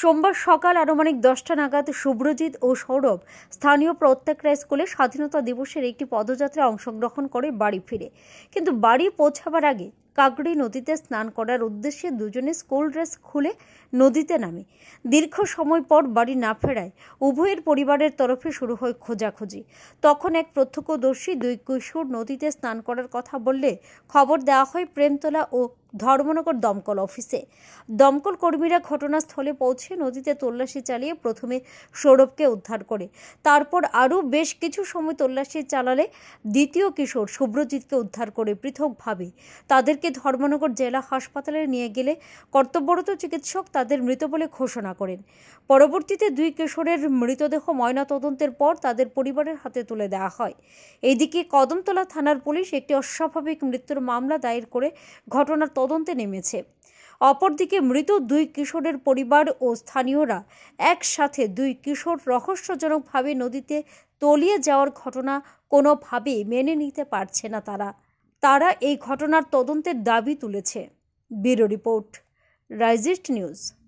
সোমবার সকাল আনুমানিক দশটা নাগাদ শুভ্রজিৎ ও সৌরভ স্থানীয় প্রত্যেক স্কুলে স্বাধীনতা দিবসের একটি পদযাত্রায় অংশগ্রহণ করে বাড়ি ফিরে কিন্তু বাড়ি পৌঁছাবার আগে কাকড়ি নদীতে স্নান করার উদ্দেশ্যে দুজনে স্কুল ড্রেস খুলে নদীতে নামে দীর্ঘ সময় পর বাড়ি না ফেরায় উভয়ের পরিবারের তরফে শুরু হয় খোঁজাখুঁজি তখন এক প্রত্যক্ষদর্শী দুই কিশোর নদীতে স্নান করার কথা বললে খবর দেওয়া হয় প্রেমতলা ও ধর্মনগর দমকল অফিসে দমকল কর্মীরা ঘটনাস্থলে পৌঁছে নদীতে তল্লাশি চালিয়ে প্রথমে সৌরভকে উদ্ধার করে তারপর আরও বেশ কিছু সময় তল্লাশি চালালে দ্বিতীয় কিশোর শুভ্রজিৎকে উদ্ধার করে পৃথকভাবে তাদেরকে ধর্মনগর জেলা হাসপাতালে নিয়ে গেলে কর্তব্যরত চিকিৎসক তাদের মৃত বলে ঘোষণা করেন পরবর্তীতে দুই কিশোরের মৃতদেহ ময়নাতদন্তের পর তাদের পরিবারের হাতে তুলে দেওয়া হয় এদিকে কদমতলা থানার পুলিশ একটি অস্বাভাবিক মৃত্যুর মামলা দায়ের করে ঘটনার তদন্তে নেমেছে অপরদিকে মৃত দুই কিশোরের পরিবার ও স্থানীয়রা একসাথে দুই কিশোর রহস্যজনকভাবে নদীতে তলিয়ে যাওয়ার ঘটনা কোনোভাবেই মেনে নিতে পারছে না তারা তারা এই ঘটনার তদন্তের দাবি তুলেছে ব্যুরো রিপোর্ট রাইজিস্ট নিউজ